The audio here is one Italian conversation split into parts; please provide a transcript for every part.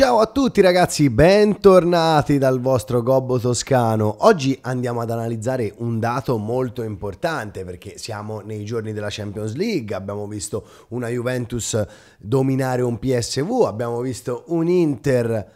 Ciao a tutti ragazzi, bentornati dal vostro Gobbo Toscano. Oggi andiamo ad analizzare un dato molto importante perché siamo nei giorni della Champions League, abbiamo visto una Juventus dominare un PSV, abbiamo visto un Inter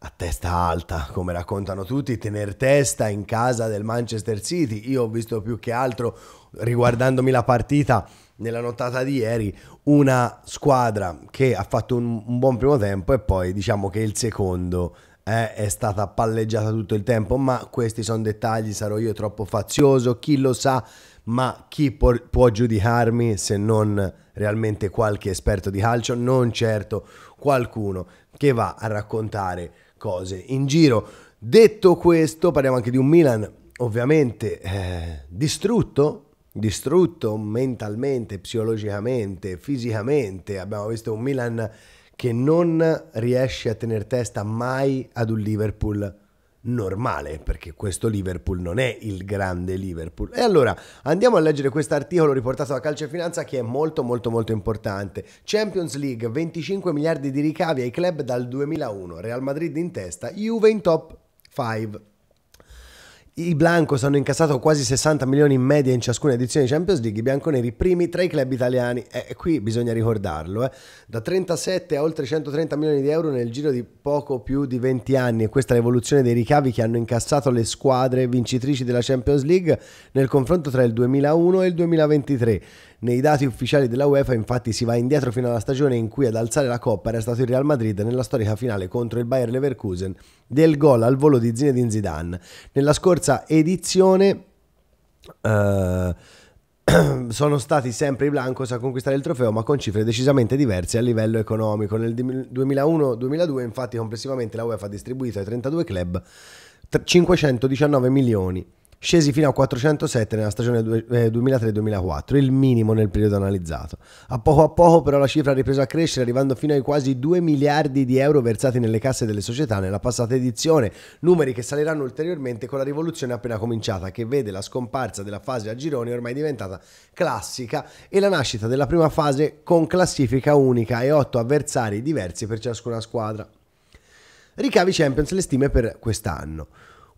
a testa alta, come raccontano tutti, tenere testa in casa del Manchester City. Io ho visto più che altro, riguardandomi la partita, nella nottata di ieri una squadra che ha fatto un, un buon primo tempo e poi diciamo che il secondo eh, è stata palleggiata tutto il tempo, ma questi sono dettagli, sarò io troppo fazioso, chi lo sa, ma chi può, può giudicarmi se non realmente qualche esperto di calcio, non certo qualcuno che va a raccontare cose in giro. Detto questo, parliamo anche di un Milan ovviamente eh, distrutto distrutto mentalmente, psicologicamente, fisicamente. Abbiamo visto un Milan che non riesce a tenere testa mai ad un Liverpool normale, perché questo Liverpool non è il grande Liverpool. E allora andiamo a leggere questo articolo riportato da Calcio e Finanza che è molto molto molto importante. Champions League, 25 miliardi di ricavi ai club dal 2001, Real Madrid in testa, Juve in top 5. I Blancos hanno incassato quasi 60 milioni in media in ciascuna edizione di Champions League, i bianconeri primi tra i club italiani, e eh, qui bisogna ricordarlo, eh, da 37 a oltre 130 milioni di euro nel giro di poco più di 20 anni e questa è l'evoluzione dei ricavi che hanno incassato le squadre vincitrici della Champions League nel confronto tra il 2001 e il 2023. Nei dati ufficiali della UEFA infatti si va indietro fino alla stagione in cui ad alzare la coppa era stato il Real Madrid nella storica finale contro il Bayer Leverkusen del gol al volo di Zinedine Zidane. Nella scorsa edizione... Uh, sono stati sempre i Blancos a conquistare il trofeo, ma con cifre decisamente diverse a livello economico. Nel 2001-2002, infatti, complessivamente la UEFA ha distribuito ai 32 club 519 milioni scesi fino a 407 nella stagione 2003-2004, eh, il minimo nel periodo analizzato. A poco a poco però la cifra ha ripreso a crescere arrivando fino ai quasi 2 miliardi di euro versati nelle casse delle società nella passata edizione, numeri che saliranno ulteriormente con la rivoluzione appena cominciata che vede la scomparsa della fase a gironi ormai diventata classica e la nascita della prima fase con classifica unica e 8 avversari diversi per ciascuna squadra. Ricavi Champions le stime per quest'anno.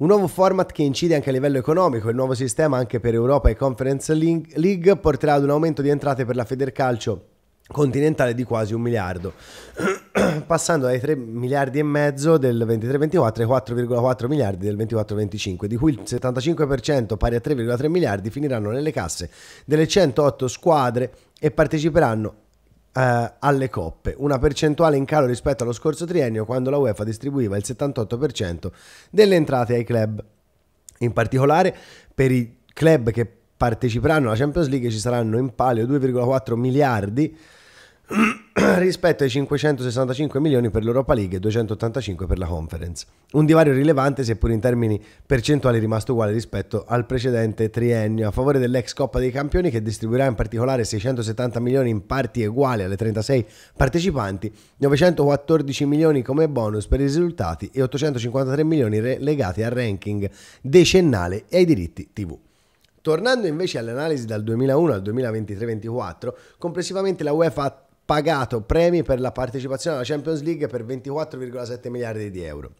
Un nuovo format che incide anche a livello economico, il nuovo sistema anche per Europa e Conference League porterà ad un aumento di entrate per la Federcalcio continentale di quasi un miliardo, passando dai 3 miliardi e mezzo del 23-24 ai 4,4 miliardi del 24-25, di cui il 75% pari a 3,3 miliardi finiranno nelle casse delle 108 squadre e parteciperanno eh, alle coppe, una percentuale in calo rispetto allo scorso triennio quando la UEFA distribuiva il 78% delle entrate ai club. In particolare per i club che parteciperanno alla Champions League ci saranno in palio 2,4 miliardi di rispetto ai 565 milioni per l'Europa League e 285 per la Conference. Un divario rilevante, seppur in termini percentuali rimasto uguale rispetto al precedente triennio, a favore dell'ex Coppa dei Campioni che distribuirà in particolare 670 milioni in parti uguali alle 36 partecipanti, 914 milioni come bonus per i risultati e 853 milioni legati al ranking decennale e ai diritti TV. Tornando invece alle analisi dal 2001 al 2023-24, complessivamente la UEFA ha pagato premi per la partecipazione alla Champions League per 24,7 miliardi di euro,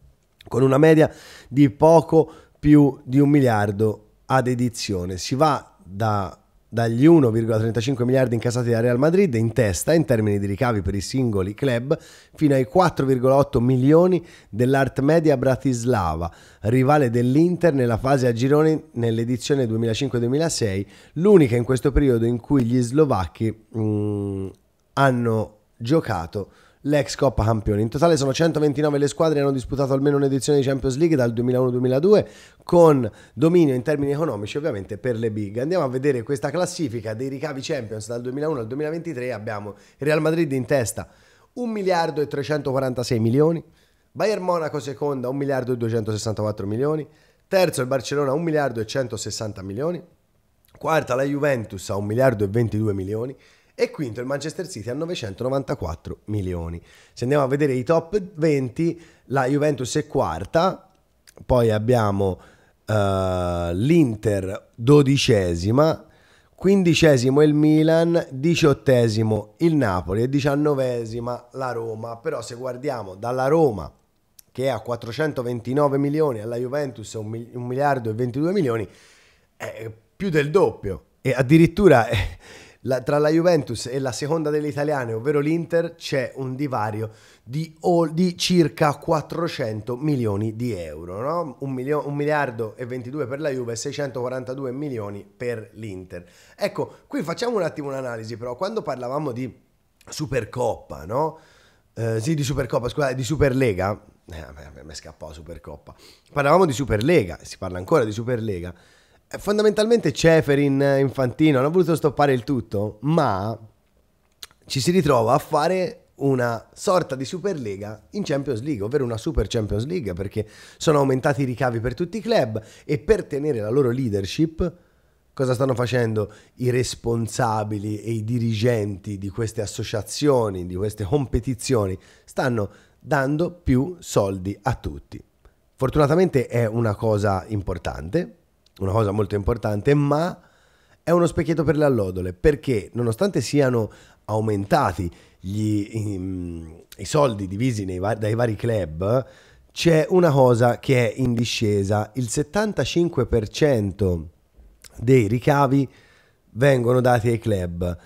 con una media di poco più di un miliardo ad edizione. Si va da dagli 1,35 miliardi incassati da Real Madrid in testa in termini di ricavi per i singoli club fino ai 4,8 milioni dell'Art Media Bratislava, rivale dell'Inter nella fase a gironi nell'edizione 2005-2006, l'unica in questo periodo in cui gli slovacchi mh, mm, hanno giocato l'ex Coppa Campione. In totale sono 129 le squadre che hanno disputato almeno un'edizione di Champions League dal 2001-2002 con dominio in termini economici ovviamente per le big. Andiamo a vedere questa classifica dei ricavi Champions dal 2001 al 2023. Abbiamo Real Madrid in testa 1 miliardo e 346 milioni, Bayern Monaco seconda 1 miliardo e 264 milioni, terzo il Barcellona 1 miliardo e 160 milioni, quarta la Juventus a 1 miliardo e 22 milioni, e quinto il Manchester City a 994 milioni. Se andiamo a vedere i top 20, la Juventus è quarta, poi abbiamo uh, l'Inter dodicesima, quindicesimo il Milan, diciottesimo il Napoli e diciannovesima la Roma. Però se guardiamo dalla Roma che è a 429 milioni, alla Juventus 1 miliardo e 22 milioni, è più del doppio e addirittura... Eh, la, tra la Juventus e la seconda delle italiane, ovvero l'Inter, c'è un divario di, di circa 400 milioni di euro, no? 1, milio, 1 miliardo e 22 per la Juve e 642 milioni per l'Inter. Ecco, qui facciamo un attimo un'analisi però, quando parlavamo di Supercoppa, no? Eh, sì, di Supercoppa, scusate, di Superlega, eh, mi è scappato Supercoppa, parlavamo di Superlega, si parla ancora di Superlega, eh, fondamentalmente Ceferin, eh, Infantino hanno voluto stoppare il tutto, ma ci si ritrova a fare una sorta di Superlega in Champions League, ovvero una Super Champions League, perché sono aumentati i ricavi per tutti i club e per tenere la loro leadership, cosa stanno facendo i responsabili e i dirigenti di queste associazioni, di queste competizioni? Stanno dando più soldi a tutti. Fortunatamente è una cosa importante una cosa molto importante, ma è uno specchietto per le allodole, perché nonostante siano aumentati gli, i, i, soldi divisi nei, dai vari club, c'è una cosa che è in discesa, il 75% dei ricavi vengono dati ai club.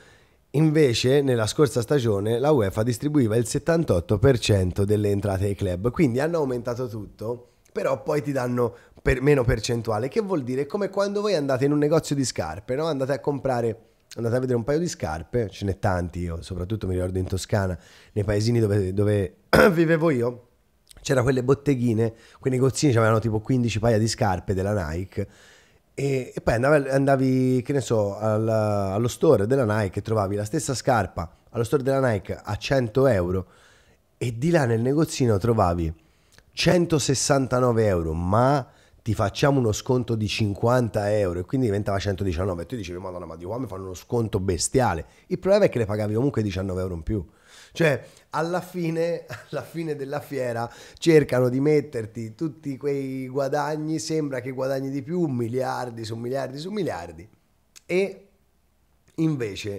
Invece nella scorsa stagione la UEFA distribuiva il 78% delle entrate ai club, quindi hanno aumentato tutto, però poi ti danno per meno percentuale, che vuol dire come quando voi andate in un negozio di scarpe, no? andate a comprare, andate a vedere un paio di scarpe, ce n'è tanti, io soprattutto mi ricordo in Toscana, nei paesini dove, dove vivevo io, c'era quelle botteghine, quei negozini che avevano tipo 15 paia di scarpe della Nike. E, e poi andavi, andavi, che ne so, al, allo store della Nike e trovavi la stessa scarpa allo store della Nike a 100 euro e di là nel negozino trovavi 169 euro, ma ti facciamo uno sconto di 50 euro e quindi diventava 119 e tu dicevi madonna ma di qua mi fanno uno sconto bestiale il problema è che le pagavi comunque 19 euro in più cioè alla fine, alla fine della fiera cercano di metterti tutti quei guadagni sembra che guadagni di più miliardi su miliardi su miliardi e invece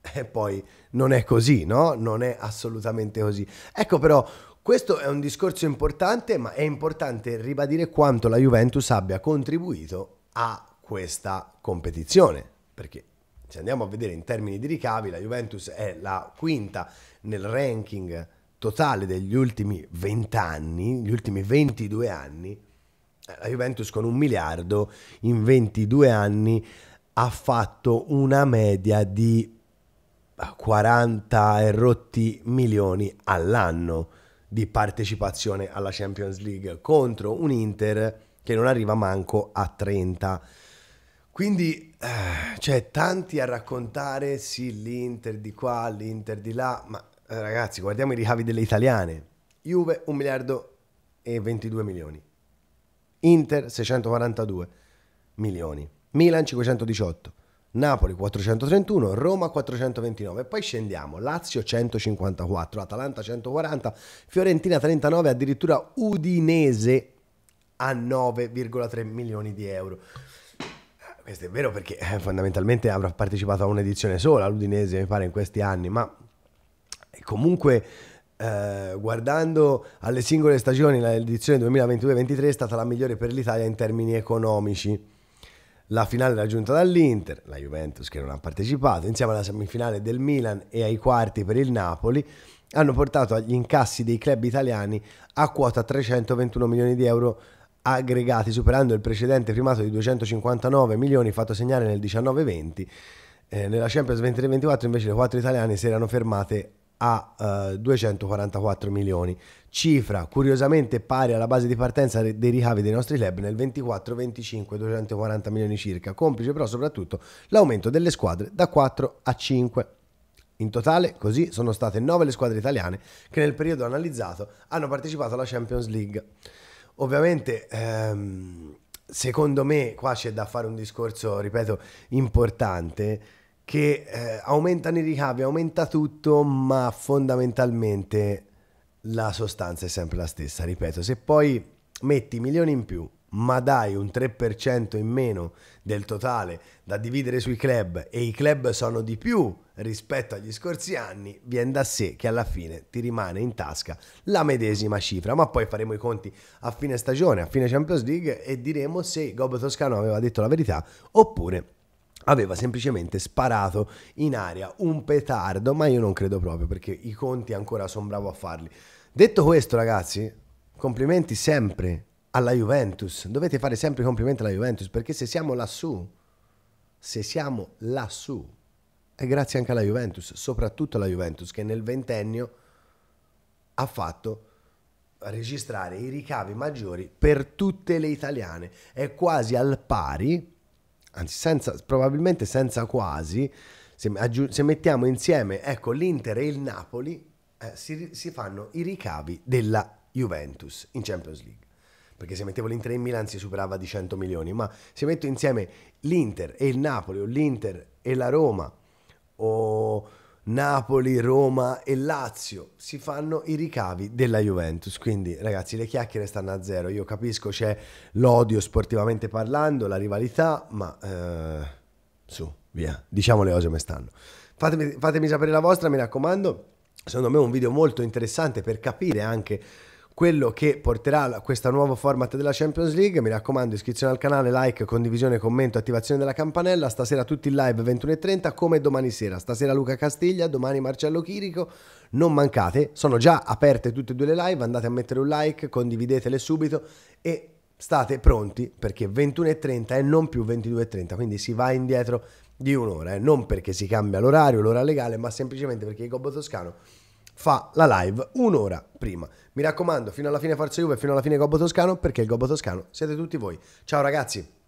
e eh, poi non è così, no? Non è assolutamente così. Ecco però questo è un discorso importante, ma è importante ribadire quanto la Juventus abbia contribuito a questa competizione, perché se andiamo a vedere in termini di ricavi, la Juventus è la quinta nel ranking totale degli ultimi 20 anni, gli ultimi 22 anni, eh, la Juventus con un miliardo in 22 anni ha fatto una media di 40 e rotti milioni all'anno di partecipazione alla Champions League contro un Inter che non arriva manco a 30. Quindi eh, c'è tanti a raccontare, sì, l'Inter di qua, l'Inter di là, ma eh, ragazzi, guardiamo i ricavi delle italiane. Juve 1 miliardo e 22 milioni. Inter 642 milioni. Milan 518. Napoli 431, Roma 429, poi scendiamo, Lazio 154, Atalanta 140, Fiorentina 39, addirittura Udinese a 9,3 milioni di euro. Questo è vero perché eh, fondamentalmente avrà partecipato a un'edizione sola, l'Udinese mi pare in questi anni, ma eh, comunque... Eh, guardando alle singole stagioni, l'edizione 2022-23 è stata la migliore per l'Italia in termini economici la finale raggiunta dall'Inter, la Juventus che non ha partecipato, insieme alla semifinale del Milan e ai quarti per il Napoli, hanno portato agli incassi dei club italiani a quota 321 milioni di euro aggregati, superando il precedente primato di 259 milioni fatto segnare nel 19-20. Eh, nella Champions 23-24 invece le quattro italiane si erano fermate a eh, 244 milioni, cifra curiosamente pari alla base di partenza dei ricavi dei nostri club nel 24-25, 240 milioni circa, complice però soprattutto l'aumento delle squadre da 4 a 5. In totale, così, sono state 9 le squadre italiane che nel periodo analizzato hanno partecipato alla Champions League. Ovviamente, ehm, secondo me, qua c'è da fare un discorso, ripeto, importante che eh, aumentano i ricavi, aumenta tutto, ma fondamentalmente la sostanza è sempre la stessa. Ripeto, se poi metti milioni in più, ma dai un 3% in meno del totale da dividere sui club e i club sono di più rispetto agli scorsi anni, viene da sé che alla fine ti rimane in tasca la medesima cifra, ma poi faremo i conti a fine stagione, a fine Champions League e diremo se Gob Toscano aveva detto la verità oppure aveva semplicemente sparato in aria un petardo, ma io non credo proprio perché i conti ancora sono bravo a farli. Detto questo, ragazzi, complimenti sempre alla Juventus. Dovete fare sempre complimenti alla Juventus perché se siamo lassù, se siamo lassù, è grazie anche alla Juventus, soprattutto alla Juventus che nel ventennio ha fatto registrare i ricavi maggiori per tutte le italiane. È quasi al pari anzi senza, probabilmente senza quasi, se, aggiung- se, mettiamo insieme ecco, l'Inter e il Napoli, eh, si, si, fanno i ricavi della Juventus in Champions League. Perché se mettevo l'Inter in Milan si superava di 100 milioni, ma se metto insieme l'Inter e il Napoli o l'Inter e la Roma o Napoli, Roma e Lazio si fanno i ricavi della Juventus. Quindi, ragazzi, le chiacchiere stanno a zero. Io capisco c'è l'odio sportivamente parlando, la rivalità, ma eh, su, via, diciamo le cose come stanno. Fatemi, fatemi sapere la vostra, mi raccomando. Secondo me è un video molto interessante per capire anche quello che porterà a questo nuovo format della Champions League. Mi raccomando, iscrizione al canale, like, condivisione, commento, attivazione della campanella. Stasera tutti in live 21.30 come domani sera. Stasera Luca Castiglia, domani Marcello Chirico. Non mancate, sono già aperte tutte e due le live, andate a mettere un like, condividetele subito e state pronti perché 21.30 e non più 22.30, quindi si va indietro di un'ora, eh? non perché si cambia l'orario, l'ora legale, ma semplicemente perché il Gobbo Toscano fa la live un'ora prima. Mi raccomando, fino alla fine Forza Juve, fino alla fine Gobbo Toscano, perché il Gobbo Toscano siete tutti voi. Ciao ragazzi!